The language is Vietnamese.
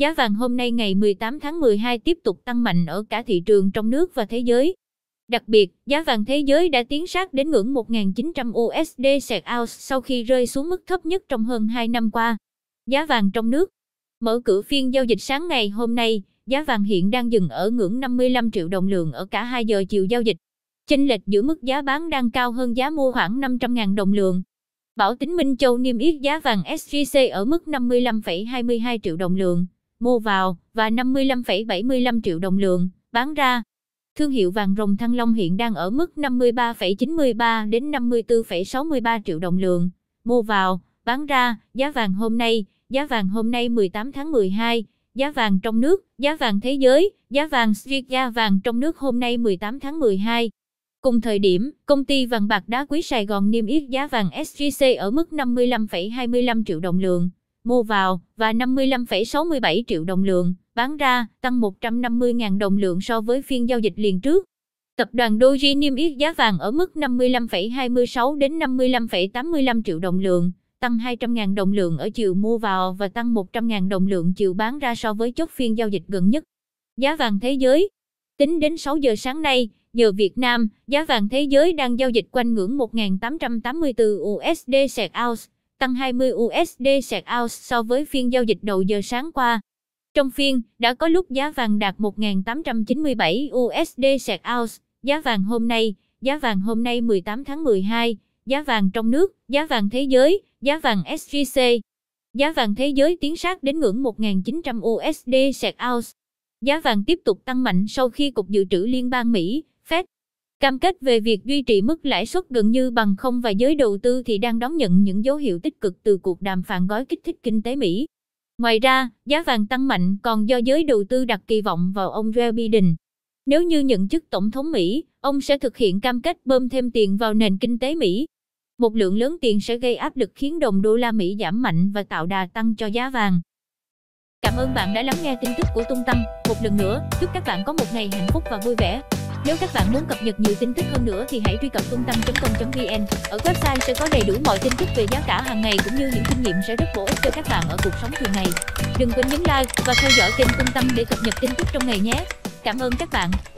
Giá vàng hôm nay ngày 18 tháng 12 tiếp tục tăng mạnh ở cả thị trường trong nước và thế giới. Đặc biệt, giá vàng thế giới đã tiến sát đến ngưỡng 1.900 USD sẹt ounce sau khi rơi xuống mức thấp nhất trong hơn 2 năm qua. Giá vàng trong nước Mở cửa phiên giao dịch sáng ngày hôm nay, giá vàng hiện đang dừng ở ngưỡng 55 triệu đồng lượng ở cả 2 giờ chiều giao dịch. Chênh lệch giữa mức giá bán đang cao hơn giá mua khoảng 500.000 đồng lượng. Bảo tính Minh Châu niêm yết giá vàng SJC ở mức 55,22 triệu đồng lượng mua vào và 55,75 triệu đồng lượng bán ra. Thương hiệu vàng rồng Thăng Long hiện đang ở mức 53,93 đến 54,63 triệu đồng lượng mua vào, bán ra, giá vàng hôm nay, giá vàng hôm nay 18 tháng 12, giá vàng trong nước, giá vàng thế giới, giá vàng Sriga vàng trong nước hôm nay 18 tháng 12. Cùng thời điểm, công ty vàng bạc đá quý Sài Gòn niêm yết giá vàng SJC ở mức 55,25 triệu đồng lượng mua vào và 55,67 triệu đồng lượng, bán ra, tăng 150.000 đồng lượng so với phiên giao dịch liền trước. Tập đoàn Doji niêm yết giá vàng ở mức 55,26 đến 55,85 triệu đồng lượng, tăng 200.000 đồng lượng ở chiều mua vào và tăng 100.000 đồng lượng chiều bán ra so với chốt phiên giao dịch gần nhất. Giá vàng thế giới Tính đến 6 giờ sáng nay, giờ Việt Nam, giá vàng thế giới đang giao dịch quanh ngưỡng 1.884 USD sẹt ounce tăng 20 USD sạc ounce so với phiên giao dịch đầu giờ sáng qua. Trong phiên, đã có lúc giá vàng đạt 1.897 USD sạc ounce, giá vàng hôm nay, giá vàng hôm nay 18 tháng 12, giá vàng trong nước, giá vàng thế giới, giá vàng SJC. Giá vàng thế giới tiến sát đến ngưỡng 1.900 USD sạc ounce. Giá vàng tiếp tục tăng mạnh sau khi Cục Dự trữ Liên bang Mỹ, Fed, Cam kết về việc duy trì mức lãi suất gần như bằng không và giới đầu tư thì đang đón nhận những dấu hiệu tích cực từ cuộc đàm phán gói kích thích kinh tế Mỹ. Ngoài ra, giá vàng tăng mạnh còn do giới đầu tư đặt kỳ vọng vào ông Joe Biden. Nếu như nhận chức tổng thống Mỹ, ông sẽ thực hiện cam kết bơm thêm tiền vào nền kinh tế Mỹ. Một lượng lớn tiền sẽ gây áp lực khiến đồng đô la Mỹ giảm mạnh và tạo đà tăng cho giá vàng. Cảm ơn bạn đã lắng nghe tin tức của Tung Tăng. Một lần nữa, chúc các bạn có một ngày hạnh phúc và vui vẻ. Nếu các bạn muốn cập nhật nhiều tin tức hơn nữa thì hãy truy cập tung tăng.com.vn. Ở website sẽ có đầy đủ mọi tin tức về giá cả hàng ngày cũng như những kinh nghiệm sẽ rất bổ ích cho các bạn ở cuộc sống thường ngày. Đừng quên nhấn like và theo dõi kênh tung tăng để cập nhật tin tức trong ngày nhé. Cảm ơn các bạn.